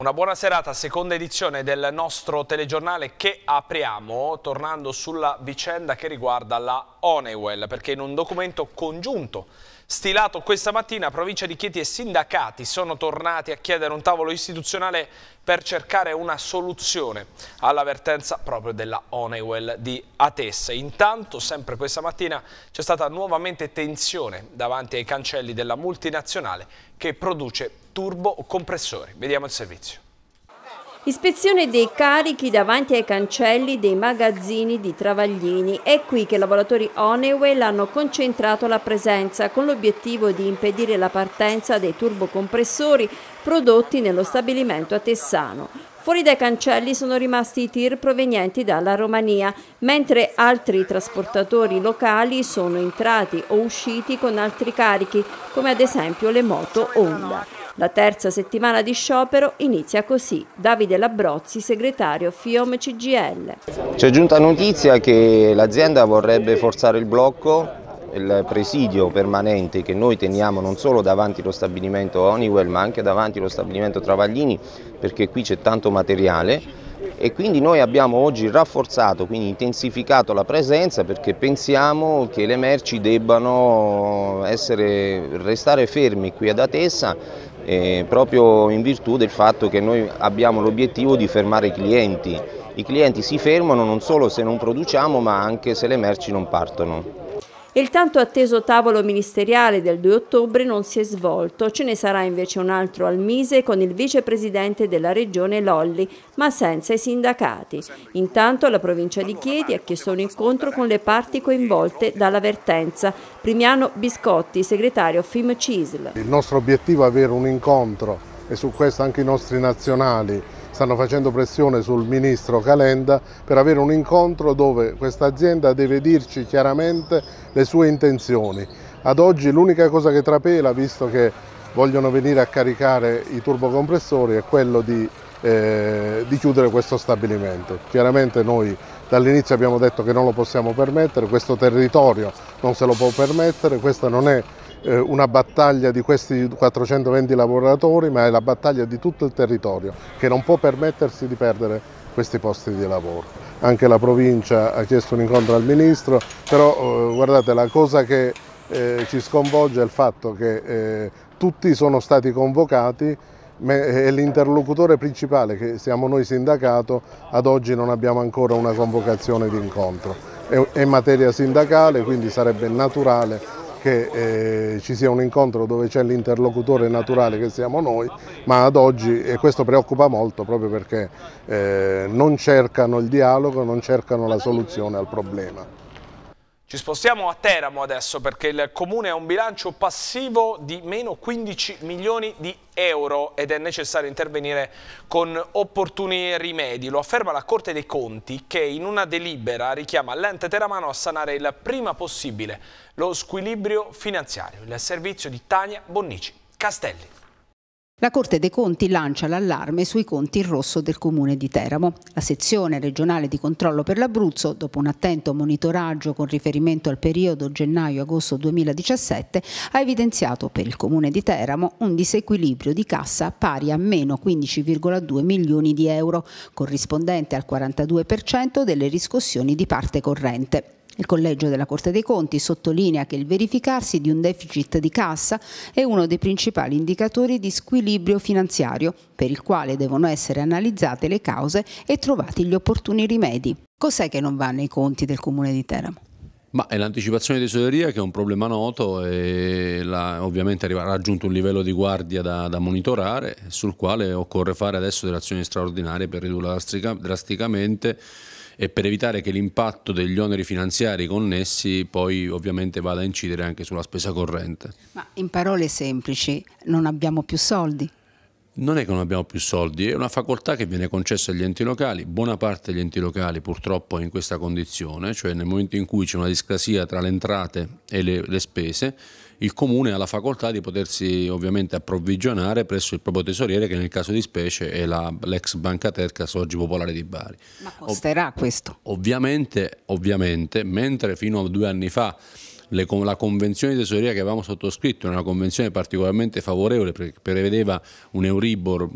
Una buona serata, seconda edizione del nostro telegiornale che apriamo tornando sulla vicenda che riguarda la Onewell perché in un documento congiunto stilato questa mattina, provincia di Chieti e sindacati sono tornati a chiedere un tavolo istituzionale per cercare una soluzione all'avvertenza proprio della Honeywell di Atessa. Intanto, sempre questa mattina, c'è stata nuovamente tensione davanti ai cancelli della multinazionale che produce turbo compressori. Vediamo il servizio. Ispezione dei carichi davanti ai cancelli dei magazzini di Travaglini. È qui che i lavoratori Honeywell hanno concentrato la presenza con l'obiettivo di impedire la partenza dei turbocompressori prodotti nello stabilimento a Tessano. Fuori dai cancelli sono rimasti i tir provenienti dalla Romania, mentre altri trasportatori locali sono entrati o usciti con altri carichi, come ad esempio le moto Honda. La terza settimana di sciopero inizia così. Davide Labrozzi, segretario FIOM CGL. C'è giunta notizia che l'azienda vorrebbe forzare il blocco il presidio permanente che noi teniamo non solo davanti allo stabilimento Honeywell ma anche davanti allo stabilimento Travaglini perché qui c'è tanto materiale e quindi noi abbiamo oggi rafforzato, quindi intensificato la presenza perché pensiamo che le merci debbano essere, restare fermi qui ad Atessa eh, proprio in virtù del fatto che noi abbiamo l'obiettivo di fermare i clienti. I clienti si fermano non solo se non produciamo ma anche se le merci non partono. Il tanto atteso tavolo ministeriale del 2 ottobre non si è svolto, ce ne sarà invece un altro al Mise con il vicepresidente della regione Lolli, ma senza i sindacati. Intanto la provincia di Chieti ha chiesto un incontro con le parti coinvolte dall'avvertenza. Primiano Biscotti, segretario FIM CISL. Il nostro obiettivo è avere un incontro e su questo anche i nostri nazionali stanno facendo pressione sul ministro Calenda per avere un incontro dove questa azienda deve dirci chiaramente le sue intenzioni. Ad oggi l'unica cosa che trapela, visto che vogliono venire a caricare i turbocompressori, è quello di, eh, di chiudere questo stabilimento. Chiaramente noi dall'inizio abbiamo detto che non lo possiamo permettere, questo territorio non se lo può permettere, questa non è eh, una battaglia di questi 420 lavoratori, ma è la battaglia di tutto il territorio che non può permettersi di perdere questi posti di lavoro. Anche la provincia ha chiesto un incontro al Ministro, però eh, guardate la cosa che eh, ci sconvolge è il fatto che eh, tutti sono stati convocati e l'interlocutore principale che siamo noi sindacato ad oggi non abbiamo ancora una convocazione di incontro. È, è materia sindacale quindi sarebbe naturale che eh, ci sia un incontro dove c'è l'interlocutore naturale che siamo noi, ma ad oggi, e questo preoccupa molto proprio perché eh, non cercano il dialogo, non cercano la soluzione al problema. Ci spostiamo a Teramo adesso perché il comune ha un bilancio passivo di meno 15 milioni di euro ed è necessario intervenire con opportuni rimedi. Lo afferma la Corte dei Conti che in una delibera richiama l'ente teramano a sanare il prima possibile lo squilibrio finanziario. Il servizio di Tania Bonnici. Castelli. La Corte dei Conti lancia l'allarme sui conti in rosso del Comune di Teramo. La sezione regionale di controllo per l'Abruzzo, dopo un attento monitoraggio con riferimento al periodo gennaio-agosto 2017, ha evidenziato per il Comune di Teramo un disequilibrio di cassa pari a meno 15,2 milioni di euro, corrispondente al 42% delle riscossioni di parte corrente. Il Collegio della Corte dei Conti sottolinea che il verificarsi di un deficit di cassa è uno dei principali indicatori di squilibrio finanziario, per il quale devono essere analizzate le cause e trovati gli opportuni rimedi. Cos'è che non va nei conti del Comune di Teramo? Ma è l'anticipazione di tesoreria che è un problema noto e la, ovviamente ha raggiunto un livello di guardia da, da, monitorare sul quale occorre fare adesso delle azioni straordinarie per ridurla drastica, drasticamente e per evitare che l'impatto degli oneri finanziari connessi poi ovviamente vada a incidere anche sulla spesa corrente. Ma in parole semplici, non abbiamo più soldi. Non è che non abbiamo più soldi, è una facoltà che viene concessa agli enti locali, buona parte degli enti locali purtroppo è in questa condizione, cioè nel momento in cui c'è una discrasia tra le entrate e le, le spese, il comune ha la facoltà di potersi ovviamente approvvigionare presso il proprio tesoriere che nel caso di specie è l'ex banca terca Sorgi Popolare di Bari. Ma costerà Ov questo? Ovviamente, ovviamente, mentre fino a due anni fa le, la convenzione di tesoreria che avevamo sottoscritto era una convenzione particolarmente favorevole perché prevedeva un Euribor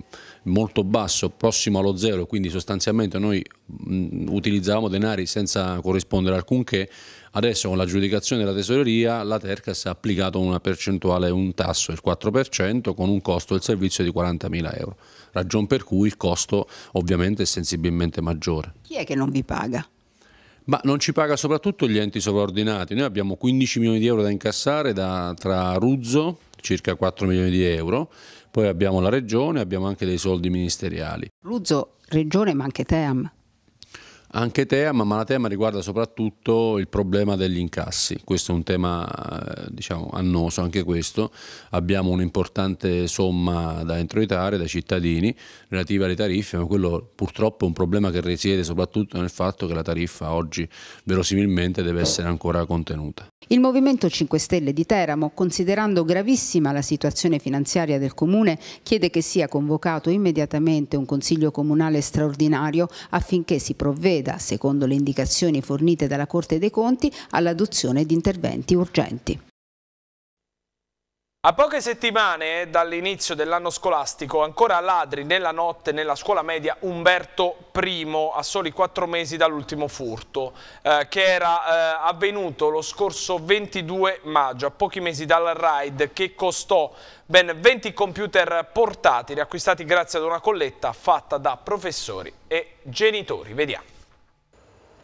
molto basso, prossimo allo zero, quindi sostanzialmente noi mh, utilizzavamo denari senza corrispondere a alcunché, Adesso con l'aggiudicazione della tesoreria la Tercas ha applicato una percentuale, un tasso del 4% con un costo del servizio di 40.000 euro, ragion per cui il costo ovviamente è sensibilmente maggiore. Chi è che non vi paga? Ma non ci paga soprattutto gli enti sovraordinati, noi abbiamo 15 milioni di euro da incassare da, tra Ruzzo, circa 4 milioni di euro, poi abbiamo la regione, abbiamo anche dei soldi ministeriali. Ruzzo, regione ma anche Team. Anche tema, ma la tema riguarda soprattutto il problema degli incassi. Questo è un tema eh, diciamo, annoso, anche questo. Abbiamo un'importante somma da introitare dai cittadini relativa alle tariffe, ma quello purtroppo è un problema che risiede soprattutto nel fatto che la tariffa oggi verosimilmente deve essere ancora contenuta. Il Movimento 5 Stelle di Teramo, considerando gravissima la situazione finanziaria del Comune, chiede che sia convocato immediatamente un Consiglio Comunale straordinario affinché si provveda provveda, secondo le indicazioni fornite dalla Corte dei Conti, all'adozione di interventi urgenti. A poche settimane dall'inizio dell'anno scolastico, ancora ladri nella notte nella scuola media Umberto I, a soli quattro mesi dall'ultimo furto, eh, che era eh, avvenuto lo scorso 22 maggio, a pochi mesi dal raid, che costò ben 20 computer portatili acquistati grazie ad una colletta fatta da professori e genitori. Vediamo.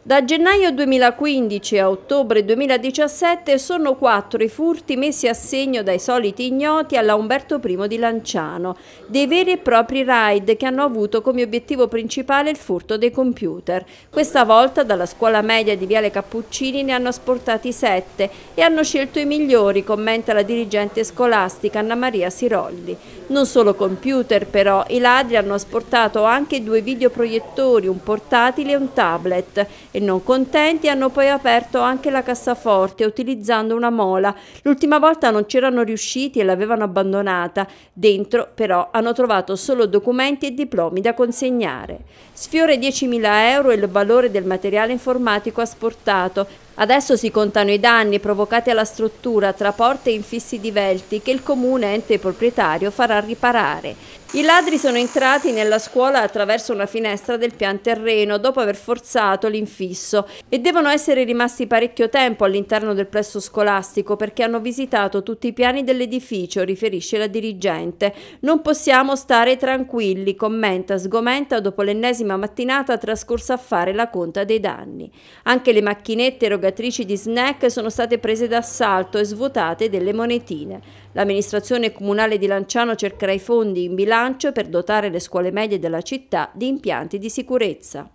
Da gennaio 2015 a ottobre 2017 sono quattro i furti messi a segno dai soliti ignoti alla Umberto I di Lanciano, dei veri e propri raid che hanno avuto come obiettivo principale il furto dei computer. Questa volta dalla scuola media di Viale Cappuccini ne hanno asportati sette e hanno scelto i migliori, commenta la dirigente scolastica Anna Maria Sirolli. Non solo computer però, i ladri hanno asportato anche due videoproiettori, un portatile e un tablet e non contenti hanno poi aperto anche la cassaforte utilizzando una mola. L'ultima volta non c'erano riusciti e l'avevano abbandonata. Dentro però hanno trovato solo documenti e diplomi da consegnare. Sfiore 10.000 euro il valore del materiale informatico asportato Adesso si contano i danni provocati alla struttura tra porte e infissi di velti che il comune ente proprietario farà riparare. I ladri sono entrati nella scuola attraverso una finestra del pian terreno dopo aver forzato l'infisso e devono essere rimasti parecchio tempo all'interno del plesso scolastico perché hanno visitato tutti i piani dell'edificio, riferisce la dirigente. Non possiamo stare tranquilli, commenta, sgomenta dopo l'ennesima mattinata trascorsa a fare la conta dei danni. Anche le macchinette erogative vendicatrici di snack sono state prese d'assalto e svuotate delle monetine. L'amministrazione comunale di Lanciano cercherà i fondi in bilancio per dotare le scuole medie della città di impianti di sicurezza.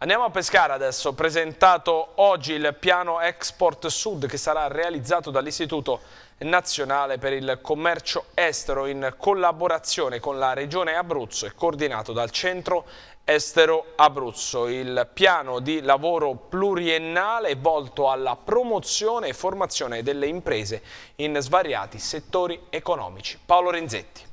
Andiamo a Pescara adesso, presentato oggi il piano Export Sud che sarà realizzato dall'Istituto nazionale per il commercio estero in collaborazione con la Regione Abruzzo e coordinato dal Centro Estero Abruzzo. Il piano di lavoro pluriennale è volto alla promozione e formazione delle imprese in svariati settori economici. Paolo Renzetti.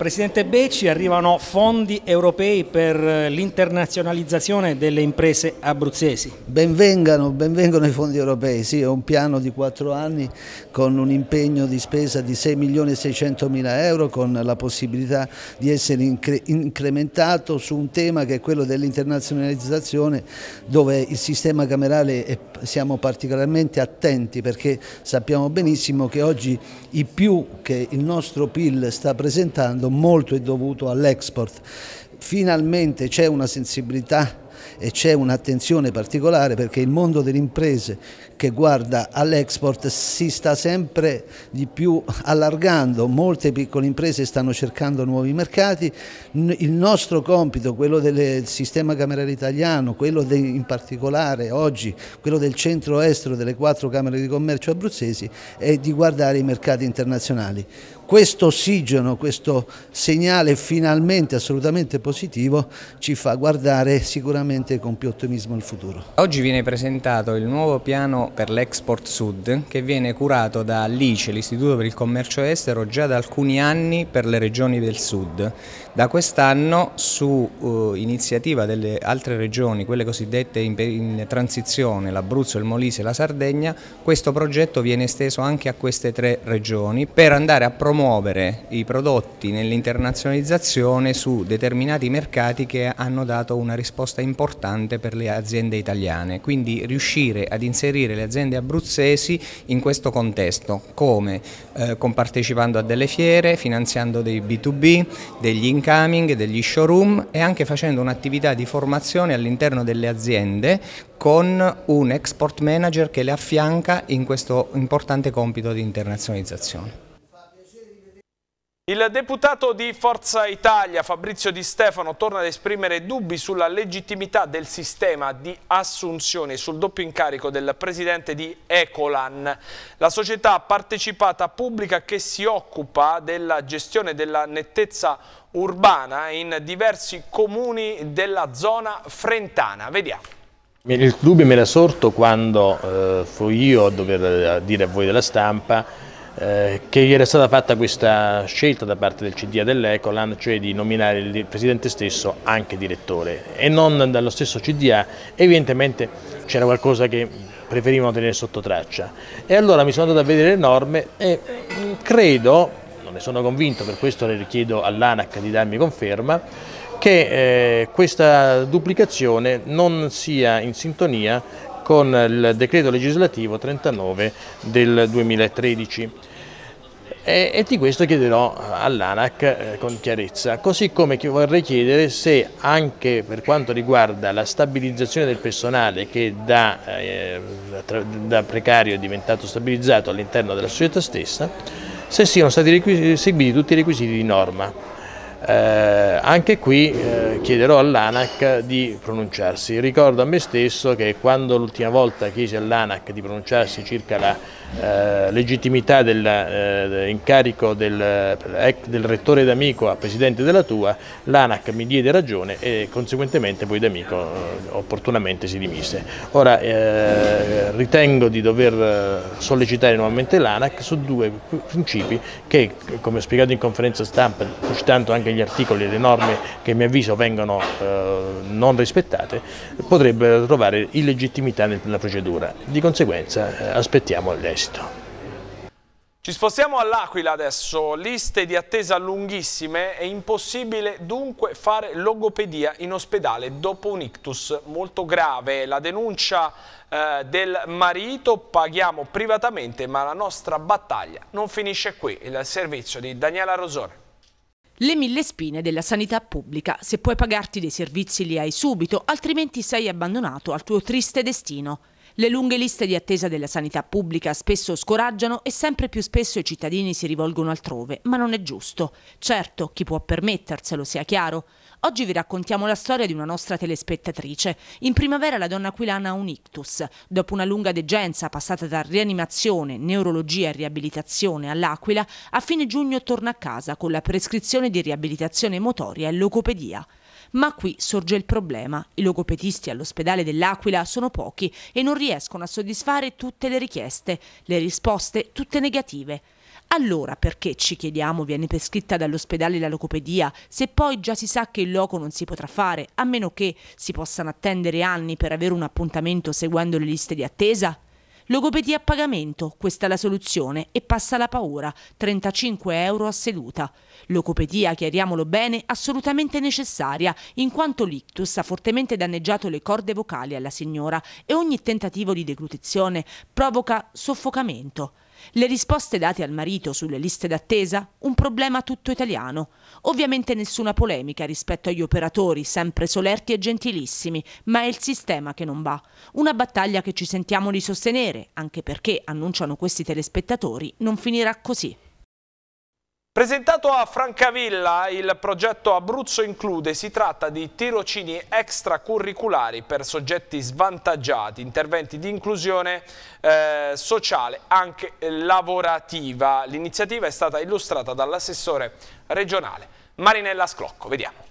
Presidente Becci, arrivano fondi europei per eh, l'internazionalizzazione delle imprese abruzzesi. Benvengano, benvengano, i fondi europei, sì, è un piano di quattro anni con un impegno di spesa di 6 milioni e 600 mila euro con la possibilità di essere incre incrementato su un tema che è quello dell'internazionalizzazione dove il sistema camerale è siamo particolarmente attenti perché sappiamo benissimo che oggi i più che il nostro PIL sta presentando molto è dovuto all'export. Finalmente c'è una sensibilità e c'è un'attenzione particolare perché il mondo delle imprese che guarda all'export si sta sempre di più allargando, molte piccole imprese stanno cercando nuovi mercati, il nostro compito, quello del sistema camerale italiano, quello de, in particolare oggi, quello del centro estero delle quattro camere di commercio abruzzesi, è di guardare i mercati internazionali questo ossigeno, questo segnale finalmente assolutamente positivo ci fa guardare sicuramente con più ottimismo al futuro. Oggi viene presentato il nuovo piano per l'Export Sud che viene curato dall'ICE, l'Istituto per il Commercio Estero, già da alcuni anni per le regioni del Sud. Da quest'anno su uh, iniziativa delle altre regioni, quelle cosiddette in, in transizione, l'Abruzzo, il Molise e la Sardegna, questo progetto viene esteso anche a queste tre regioni per andare a promuovere i prodotti nell'internazionalizzazione su determinati mercati che hanno dato una risposta importante per le aziende italiane. Quindi riuscire ad inserire le aziende abruzzesi in questo contesto, come eh, compartecipando a delle fiere, finanziando dei B2B, degli incontri, incoming, degli showroom e anche facendo un'attività di formazione all'interno delle aziende con un export manager che le affianca in questo importante compito di internazionalizzazione. Il deputato di Forza Italia Fabrizio Di Stefano torna ad esprimere dubbi sulla legittimità del sistema di assunzione sul doppio incarico del presidente di Ecolan, la società partecipata pubblica che si occupa della gestione della nettezza urbana in diversi comuni della zona frentana. Vediamo. Il dubbio me l'ha sorto quando eh, fui io a dover eh, dire a voi della stampa eh, che era stata fatta questa scelta da parte del CDA dell'Ecoland, cioè di nominare il presidente stesso anche direttore e non dallo stesso CDA, evidentemente c'era qualcosa che preferivano tenere sotto traccia. E allora mi sono andato a vedere le norme e mm, credo convinto, ne sono convinto, per questo le richiedo all'ANAC di darmi conferma, che eh, questa duplicazione non sia in sintonia con il decreto legislativo 39 del 2013 e, di questo chiederò all'ANAC eh, con chiarezza, così come vorrei chiedere se anche per quanto riguarda la stabilizzazione del personale che da, eh, da precario è diventato stabilizzato all'interno della società stessa, se siano stati eseguiti tutti i requisiti di norma. Eh, anche qui eh, chiederò all'ANAC di pronunciarsi. Ricordo a me stesso che quando l'ultima volta chiesi all'ANAC di pronunciarsi circa la eh, legittimità dell'incarico del, eh, eh, del, rettore D'Amico a presidente della Tua, l'ANAC mi diede ragione e conseguentemente poi D'Amico eh, opportunamente si dimise. Ora ritengo di dover sollecitare nuovamente l'ANAC su due principi che, come ho spiegato in conferenza stampa, citando anche gli degli articoli e le norme che a mio avviso vengono eh, non rispettate potrebbero trovare illegittimità nella procedura. Di conseguenza eh, aspettiamo l'esito. Ci spostiamo all'Aquila adesso, liste di attesa lunghissime, è impossibile dunque fare logopedia in ospedale dopo un ictus molto grave. La denuncia eh, del marito paghiamo privatamente ma la nostra battaglia non finisce qui. Il servizio di Daniela Rosone. Le mille spine della sanità pubblica. Se puoi pagarti dei servizi li hai subito, altrimenti sei abbandonato al tuo triste destino. Le lunghe liste di attesa della sanità pubblica spesso scoraggiano e sempre più spesso i cittadini si rivolgono altrove, ma non è giusto. Certo, chi può permetterselo, sia chiaro. Oggi vi raccontiamo la storia di una nostra telespettatrice. In primavera la donna aquilana ha un ictus. Dopo una lunga degenza passata da rianimazione, neurologia e riabilitazione all'Aquila, a fine giugno torna a casa con la prescrizione di riabilitazione motoria e locopedia. Ma qui sorge il problema. I logopedisti all'ospedale dell'Aquila sono pochi e non riescono a soddisfare tutte le richieste, le risposte tutte negative. Allora perché, ci chiediamo, viene prescritta dall'ospedale la logopedia se poi già si sa che il loco non si potrà fare, a meno che si possano attendere anni per avere un appuntamento seguendo le liste di attesa? Logopedia a pagamento, questa è la soluzione e passa la paura, 35 euro a seduta. Logopedia, chiariamolo bene, assolutamente necessaria, in quanto l'ictus ha fortemente danneggiato le corde vocali alla signora e ogni tentativo di deglutizione provoca soffocamento. Le risposte date al marito sulle liste d'attesa? Un problema tutto italiano. Ovviamente nessuna polemica rispetto agli operatori, sempre solerti e gentilissimi, ma è il sistema che non va. Una battaglia che ci sentiamo di sostenere, anche perché, annunciano questi telespettatori, non finirà così. Presentato a Francavilla il progetto Abruzzo Include, si tratta di tirocini extracurriculari per soggetti svantaggiati, interventi di inclusione eh, sociale, anche lavorativa. L'iniziativa è stata illustrata dall'assessore regionale Marinella Sclocco. Vediamo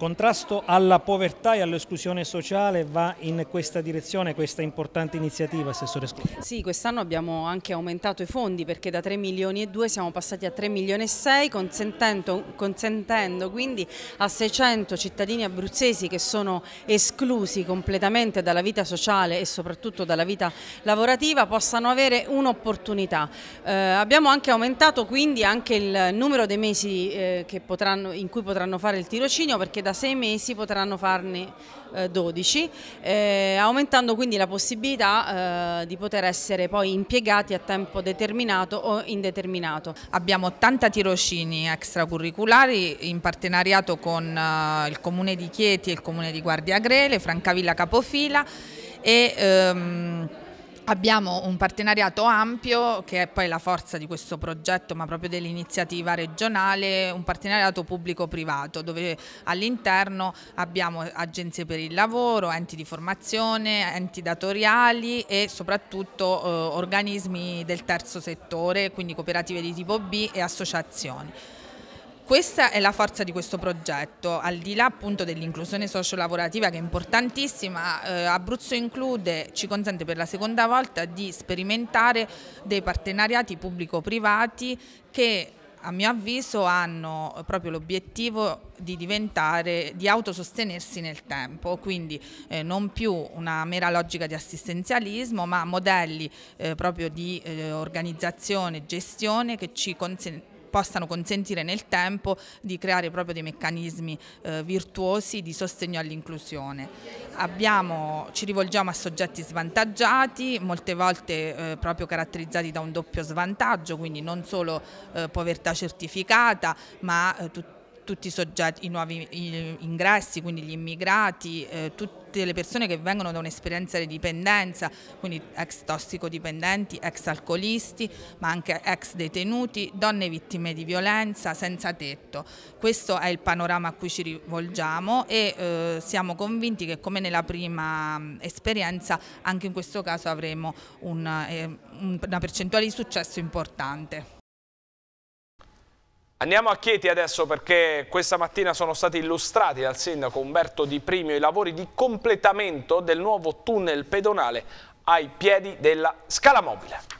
contrasto alla povertà e all'esclusione sociale va in questa direzione questa importante iniziativa, Assessore Scloppi? Sì, quest'anno abbiamo anche aumentato i fondi perché da 3 milioni e 2 siamo passati a 3 milioni e 6 consentendo, consentendo quindi a 600 cittadini abruzzesi che sono esclusi completamente dalla vita sociale e soprattutto dalla vita lavorativa possano avere un'opportunità. Eh, abbiamo anche aumentato quindi anche il numero dei mesi eh, potranno, in cui potranno fare il tirocinio perché da da sei mesi potranno farne eh, 12, eh, aumentando quindi la possibilità eh, di poter essere poi impiegati a tempo determinato o indeterminato. Abbiamo 80 tirocini extracurriculari in partenariato con eh, il Comune di Chieti e il Comune di Guardia Grele, Francavilla Capofila e... Ehm, Abbiamo un partenariato ampio, che è poi la forza di questo progetto, ma proprio dell'iniziativa regionale, un partenariato pubblico-privato, dove all'interno abbiamo agenzie per il lavoro, enti di formazione, enti datoriali e soprattutto eh, organismi del terzo settore, quindi cooperative di tipo B e associazioni questa è la forza di questo progetto, al di là appunto dell'inclusione sociolavorativa che è importantissima, eh, Abruzzo Include ci consente per la seconda volta di sperimentare dei partenariati pubblico-privati che a mio avviso hanno proprio l'obiettivo di diventare, di autosostenersi nel tempo, quindi eh, non più una mera logica di assistenzialismo, ma modelli eh, proprio di eh, organizzazione, gestione che ci, consentono possano consentire nel tempo di creare proprio dei meccanismi eh, virtuosi di sostegno all'inclusione. ci rivolgiamo a soggetti svantaggiati, molte volte eh, proprio caratterizzati da un doppio svantaggio, quindi non solo eh, povertà certificata, ma eh, tutti tutti i, soggetti, i nuovi ingressi, quindi gli immigrati, eh, tutte le persone che vengono da un'esperienza di dipendenza, quindi ex tossicodipendenti, ex alcolisti, ma anche ex detenuti, donne vittime di violenza, senza tetto. Questo è il panorama a cui ci rivolgiamo e eh, siamo convinti che come nella prima mh, mm, esperienza anche in questo caso avremo un, eh, una percentuale di successo importante. Andiamo a Chieti adesso perché questa mattina sono stati illustrati dal sindaco Umberto Di Primio i lavori di completamento del nuovo tunnel pedonale ai piedi della scala mobile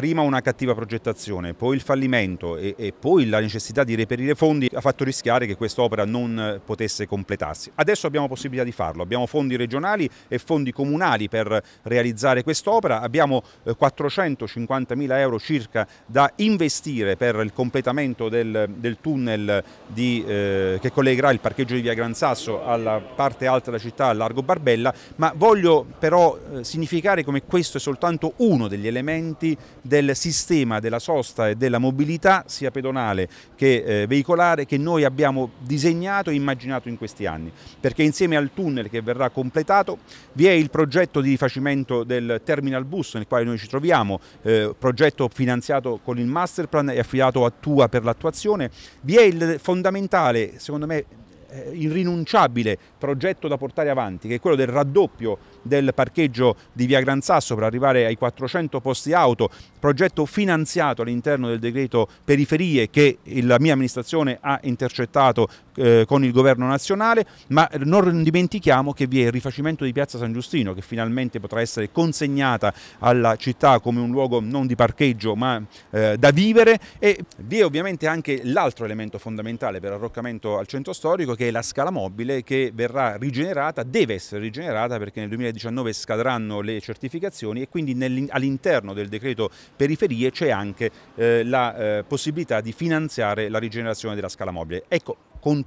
prima una cattiva progettazione, poi il fallimento e, e poi la necessità di reperire fondi ha fatto rischiare che quest'opera non potesse completarsi. Adesso abbiamo possibilità di farlo, abbiamo fondi regionali e fondi comunali per realizzare quest'opera, abbiamo 450 eh, mila euro circa da investire per il completamento del, del tunnel di, eh, che collegherà il parcheggio di Via Gran Sasso alla parte alta della città, a Largo Barbella, ma voglio però eh, significare come questo è soltanto uno degli elementi del sistema della sosta e della mobilità sia pedonale che eh, veicolare che noi abbiamo disegnato e immaginato in questi anni, perché insieme al tunnel che verrà completato vi è il progetto di rifacimento del terminal bus nel quale noi ci troviamo, eh, progetto finanziato con il master plan e affidato a Tua per l'attuazione, vi è il fondamentale, secondo me, eh, irrinunciabile progetto da portare avanti, che è quello del raddoppio del parcheggio di Via Gran Sasso per arrivare ai 400 posti auto, progetto finanziato all'interno del decreto periferie che la mia amministrazione ha intercettato eh, con il governo nazionale, ma non dimentichiamo che vi è il rifacimento di Piazza San Giustino che finalmente potrà essere consegnata alla città come un luogo non di parcheggio ma eh, da vivere e vi è ovviamente anche l'altro elemento fondamentale per l'arroccamento al centro storico che è la scala mobile che verrà rigenerata, deve essere rigenerata perché nel 2019 scadranno le certificazioni e quindi all'interno del decreto periferie c'è anche eh, la eh, possibilità di finanziare la rigenerazione della scala mobile. Ecco, con,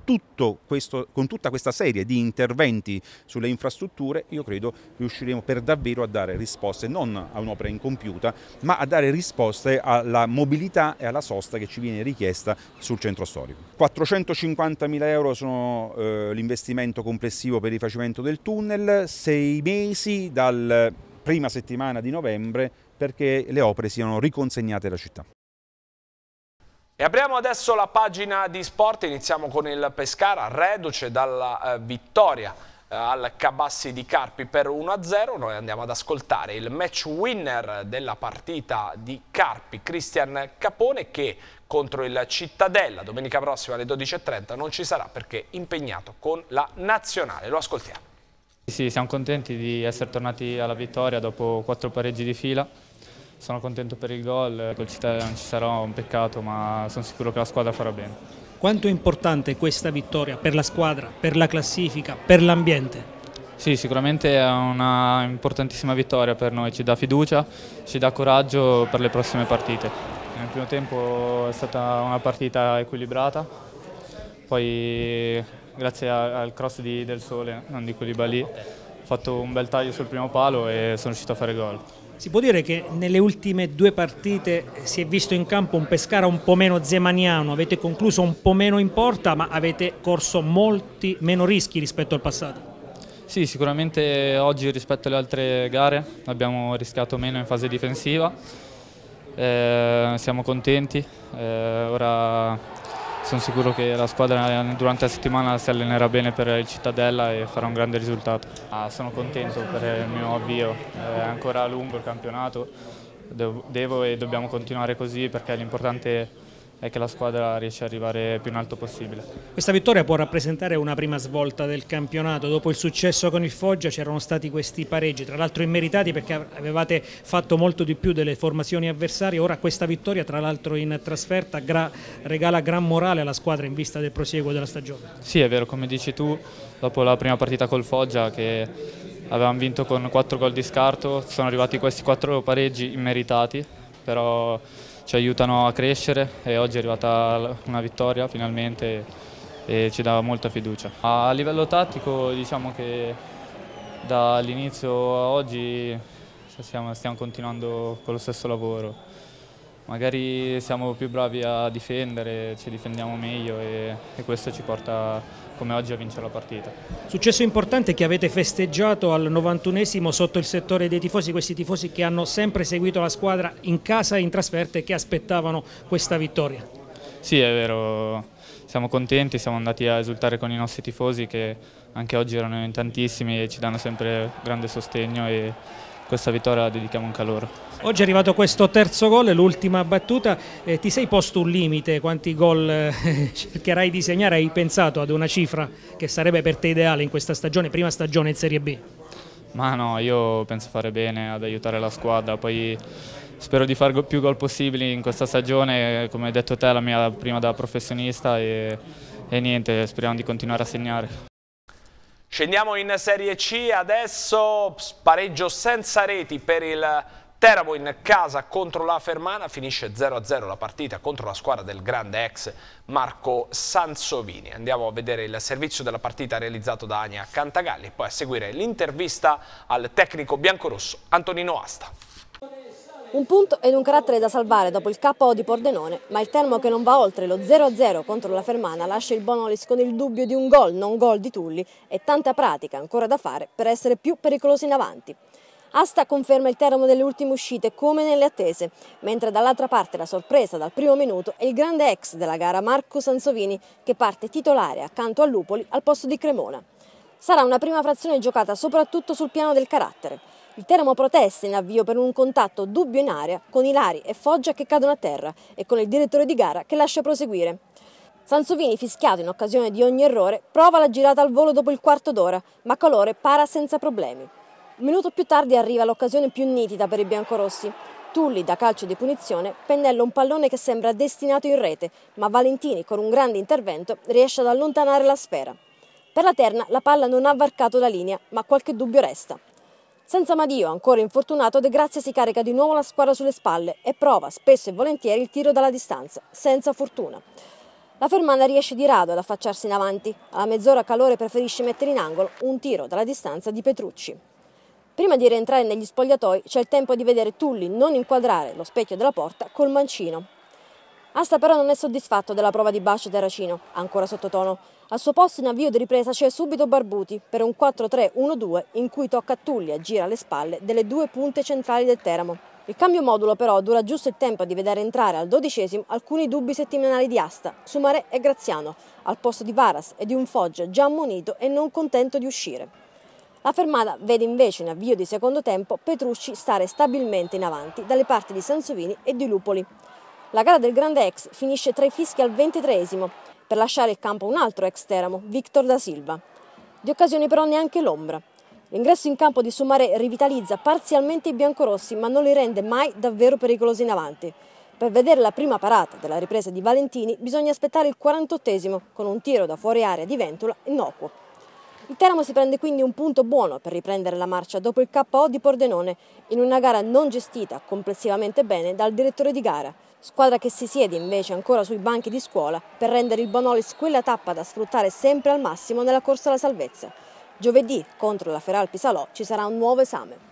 questo, con, tutta questa serie di interventi sulle infrastrutture, io credo riusciremo per davvero a dare risposte non a un'opera incompiuta, ma a dare risposte alla mobilità e alla sosta che ci viene richiesta sul centro storico. 450.000 euro sono eh, l'investimento complessivo per il rifacimento del tunnel, sei mesi dalla prima settimana di novembre perché le opere siano riconsegnate alla città. E apriamo adesso la pagina di sport, iniziamo con il Pescara, reduce dalla eh, vittoria eh, al Cabassi di Carpi per 1-0, noi andiamo ad ascoltare il match winner della partita di Carpi, Cristian Capone che contro il Cittadella domenica prossima alle 12.30 non ci sarà perché impegnato con la Nazionale, lo ascoltiamo. Sì, siamo contenti di essere tornati alla vittoria dopo quattro pareggi di fila sono contento per il gol, col Cittadella non ci sarà un peccato ma sono sicuro che la squadra farà bene. Quanto è importante questa vittoria per la squadra, per la classifica, per l'ambiente? Sì, sicuramente è una importantissima vittoria per noi, ci dà fiducia, ci dà coraggio per le prossime partite. Nel primo tempo è stata una partita equilibrata, poi grazie al cross di Del Sole, non di quelli ho fatto un bel taglio sul primo palo e sono riuscito a fare gol. Si può dire che nelle ultime due partite si è visto in campo un Pescara un po' meno zemaniano, avete concluso un po' meno in porta ma avete corso molti meno rischi rispetto al passato. Sì, sicuramente oggi rispetto alle altre gare abbiamo rischiato meno in fase difensiva, eh, siamo contenti, eh, ora sono sicuro che la squadra eh, durante la settimana si allenerà bene per il Cittadella e farà un grande risultato. Ah, sono contento per il mio avvio, è ancora lungo il campionato, devo e dobbiamo continuare così perché l'importante è e che la squadra riesce ad arrivare più in alto possibile. Questa vittoria può rappresentare una prima svolta del campionato, dopo il successo con il Foggia c'erano stati questi pareggi, tra l'altro immeritati perché avevate fatto molto di più delle formazioni avversarie, ora questa vittoria tra l'altro in trasferta gra regala gran morale alla squadra in vista del prosieguo della stagione. Sì è vero, come dici tu, dopo la prima partita col Foggia che avevamo vinto con 4 gol di scarto, sono arrivati questi 4 pareggi immeritati, però ci aiutano a crescere e oggi è arrivata una vittoria finalmente e, ci dà molta fiducia. A livello tattico diciamo che dall'inizio a oggi cioè, stiamo, stiamo continuando con lo stesso lavoro magari siamo più bravi a difendere, ci difendiamo meglio e, e, questo ci porta come oggi a vincere la partita. Successo importante che avete festeggiato al 91esimo sotto il settore dei tifosi, questi tifosi che hanno sempre seguito la squadra in casa e in trasferta e che aspettavano questa vittoria. Sì è vero, siamo contenti, siamo andati a esultare con i nostri tifosi che anche oggi erano in tantissimi e ci danno sempre grande sostegno e questa vittoria la dedichiamo anche a loro. Oggi è arrivato questo terzo gol, l'ultima battuta, eh, ti sei posto un limite, quanti gol eh, cercherai di segnare? Hai pensato ad una cifra che sarebbe per te ideale in questa stagione, prima stagione in Serie B? Ma no, io penso fare bene ad aiutare la squadra, poi spero di fare più gol possibili in questa stagione, come hai detto te la mia prima da professionista e, e niente, speriamo di continuare a segnare. Scendiamo in Serie C, adesso pareggio senza reti per il Teramo in casa contro la Fermana, finisce 0-0 la partita contro la squadra del grande ex Marco Sansovini. Andiamo a vedere il servizio della partita realizzato da Ania Cantagalli e poi a seguire l'intervista al tecnico biancorosso Antonino Asta. Un punto ed un carattere da salvare dopo il KO di Pordenone, ma il termo che non va oltre lo 0-0 contro la Fermana lascia il Bonolis con il dubbio di un gol, non gol di Tulli e tanta pratica ancora da fare per essere più pericolosi in avanti. Asta conferma il termo delle ultime uscite come nelle attese, mentre dall'altra parte la sorpresa dal primo minuto è il grande ex della gara Marco Sansovini che parte titolare accanto a Lupoli al posto di Cremona. Sarà una prima frazione giocata soprattutto sul piano del carattere. Il Teramo protesta in avvio per un contatto dubbio in aria con Ilari e Foggia che cadono a terra e con il direttore di gara che lascia proseguire. Sansovini, fischiato in occasione di ogni errore, prova la girata al volo dopo il quarto d'ora, ma Colore para senza problemi. Un minuto più tardi arriva l'occasione più nitida per i biancorossi. Tulli, da calcio di punizione, pennella un pallone che sembra destinato in rete, ma Valentini, con un grande intervento, riesce ad allontanare la sfera. Per la terna la palla non ha varcato la linea, ma qualche dubbio resta. Senza Madio, ancora infortunato, De Grazia si carica di nuovo la squadra sulle spalle e prova spesso e volentieri il tiro dalla distanza, senza fortuna. La Fermana riesce di rado ad affacciarsi in avanti. Alla mezz'ora Calore preferisce mettere in angolo un tiro dalla distanza di Petrucci. Prima di rientrare negli spogliatoi c'è il tempo di vedere Tulli non inquadrare lo specchio della porta col mancino. Asta però non è soddisfatto della prova di bacio Terracino, ancora sottotono. Al suo posto in avvio di ripresa c'è subito Barbuti per un 4-3-1-2 in cui tocca a Tulli a gira alle spalle delle due punte centrali del Teramo. Il cambio modulo però dura giusto il tempo di vedere entrare al dodicesimo alcuni dubbi settimanali di Asta, Sumare e Graziano, al posto di Varas e di un Foggia già ammonito e non contento di uscire. La fermata vede invece in avvio di secondo tempo Petrucci stare stabilmente in avanti dalle parti di Sansovini e di Lupoli. La gara del grande ex finisce tra i fischi al ventitreesimo, per lasciare il campo un altro ex Teramo, Victor da Silva. Di occasioni però neanche l'ombra. L'ingresso in campo di Sumare rivitalizza parzialmente i biancorossi ma non li rende mai davvero pericolosi in avanti. Per vedere la prima parata della ripresa di Valentini bisogna aspettare il 48esimo con un tiro da fuori area di Ventola innocuo. Il Teramo si prende quindi un punto buono per riprendere la marcia dopo il KO di Pordenone in una gara non gestita complessivamente bene dal direttore di gara squadra che si siede invece ancora sui banchi di scuola per rendere il Bonolis quella tappa da sfruttare sempre al massimo nella corsa alla salvezza. Giovedì contro la Feral Pisalò ci sarà un nuovo esame.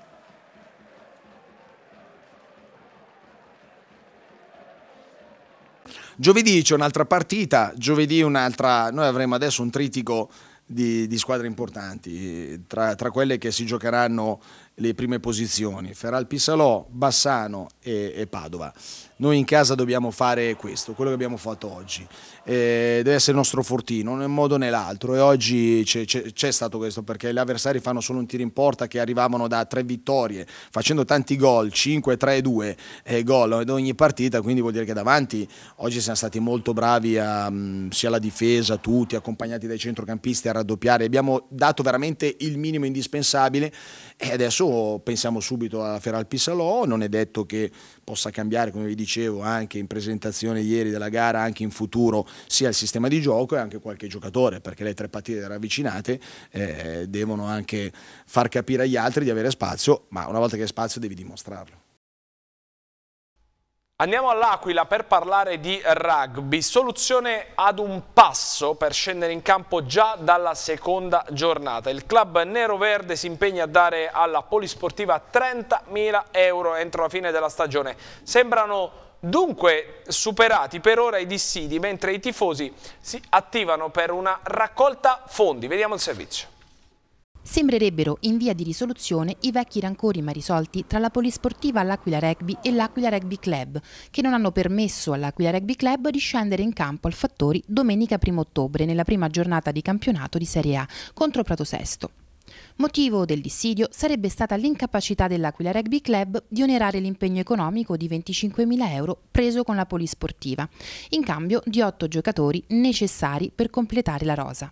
Giovedì c'è un'altra partita, giovedì un'altra, noi avremo adesso un tritico di, di squadre importanti, tra, tra, quelle che si giocheranno le prime posizioni, Ferral Pisalò, Bassano e, e, Padova. Noi in casa dobbiamo fare questo, quello che abbiamo fatto oggi, eh, deve essere il nostro fortino, né in modo né l'altro e oggi c'è stato questo perché gli avversari fanno solo un tiro in porta che arrivavano da tre vittorie, facendo tanti gol, 5, 3, 2 eh, gol ad ogni partita, quindi vuol dire che davanti oggi siamo stati molto bravi a, mh, mm, sia alla difesa, tutti accompagnati dai centrocampisti a raddoppiare, abbiamo dato veramente il minimo indispensabile e adesso pensiamo subito a Feral Pissalò, non è detto che possa cambiare, come vi dicevo anche in presentazione ieri della gara, anche in futuro sia il sistema di gioco e anche qualche giocatore, perché le tre partite ravvicinate eh, devono anche far capire agli altri di avere spazio, ma una volta che hai spazio devi dimostrarlo. Andiamo all'Aquila per parlare di rugby, soluzione ad un passo per scendere in campo già dalla seconda giornata. Il club nero-verde si impegna a dare alla polisportiva 30.000 euro entro la fine della stagione. Sembrano Dunque, superati per ora i dissidi, mentre i tifosi si attivano per una raccolta fondi. Vediamo il servizio. Sembrerebbero in via di risoluzione i vecchi rancori mai risolti tra la polisportiva all'Aquila Rugby e l'Aquila Rugby Club, che non hanno permesso all'Aquila Rugby Club di scendere in campo al Fattori domenica 1 ottobre nella prima giornata di campionato di Serie A contro Prato Sesto. Motivo del dissidio sarebbe stata l'incapacità dell'Aquila Rugby Club di onerare l'impegno economico di 25.000 euro preso con la polisportiva, in cambio di otto giocatori necessari per completare la rosa.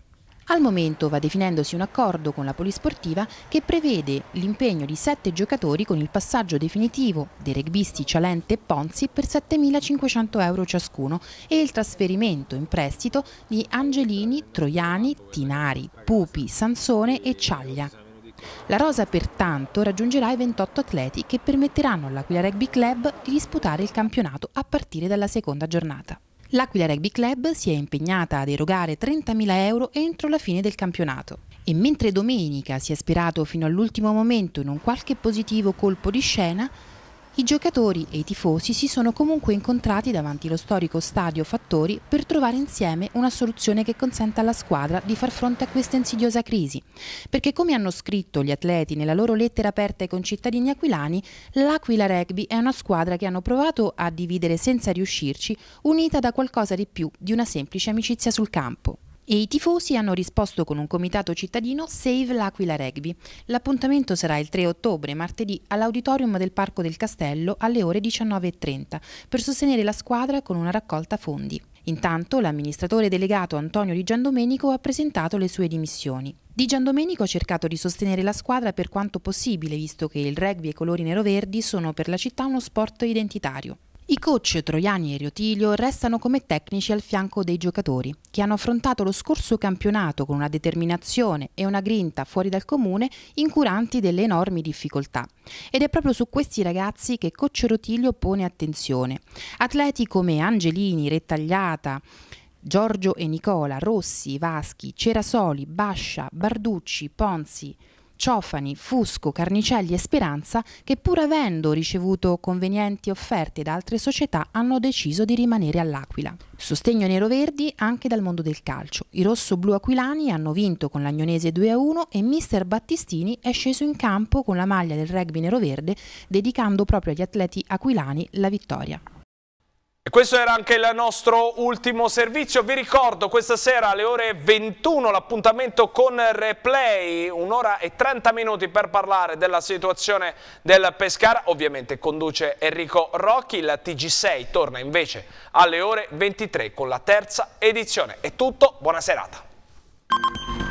Al momento va definendosi un accordo con la polisportiva che prevede l'impegno di sette giocatori con il passaggio definitivo dei regbisti Cialente e Ponzi per 7.500 euro ciascuno e il trasferimento in prestito di Angelini, Troiani, Tinari, Pupi, Sansone e Ciaglia. La rosa pertanto raggiungerà i 28 atleti che permetteranno all'Aquila Rugby Club di disputare il campionato a partire dalla seconda giornata. L'Aquila Rugby Club si è impegnata ad erogare 30.000 euro entro la fine del campionato. E mentre domenica si è sperato fino all'ultimo momento in un qualche positivo colpo di scena, i giocatori e i tifosi si sono comunque incontrati davanti allo storico stadio Fattori per trovare insieme una soluzione che consenta alla squadra di far fronte a questa insidiosa crisi. Perché come hanno scritto gli atleti nella loro lettera aperta ai concittadini aquilani, l'Aquila Rugby è una squadra che hanno provato a dividere senza riuscirci, unita da qualcosa di più di una semplice amicizia sul campo. E i tifosi hanno risposto con un comitato cittadino Save l'Aquila Rugby. L'appuntamento sarà il 3 ottobre, martedì, all'auditorium del Parco del Castello alle ore 19.30 per sostenere la squadra con una raccolta fondi. Intanto l'amministratore delegato Antonio Di Giandomenico ha presentato le sue dimissioni. Di Giandomenico ha cercato di sostenere la squadra per quanto possibile, visto che il rugby e i colori nero-verdi sono per la città uno sport identitario. I coach Troiani e Riotilio restano come tecnici al fianco dei giocatori, che hanno affrontato lo scorso campionato con una determinazione e una grinta fuori dal comune, incuranti delle enormi difficoltà. Ed è proprio su questi ragazzi che coach Rotilio pone attenzione. Atleti come Angelini, Rettagliata, Giorgio e Nicola, Rossi, Vaschi, Cerasoli, Bascia, Barducci, Ponzi, Ciofani, Fusco, Carnicelli e Speranza che pur avendo ricevuto convenienti offerte da altre società hanno deciso di rimanere all'Aquila. Sostegno nero-verdi anche dal mondo del calcio. I rosso-blu aquilani hanno vinto con l'Agnonese 2-1 e mister Battistini è sceso in campo con la maglia del rugby nero-verde dedicando proprio agli atleti aquilani la vittoria. E questo era anche il nostro ultimo servizio. Vi ricordo questa sera alle ore 21 l'appuntamento con Replay, un'ora e 30 minuti per parlare della situazione del Pescara. Ovviamente conduce Enrico Rocchi, la TG6 torna invece alle ore 23 con la terza edizione. È tutto, buona serata.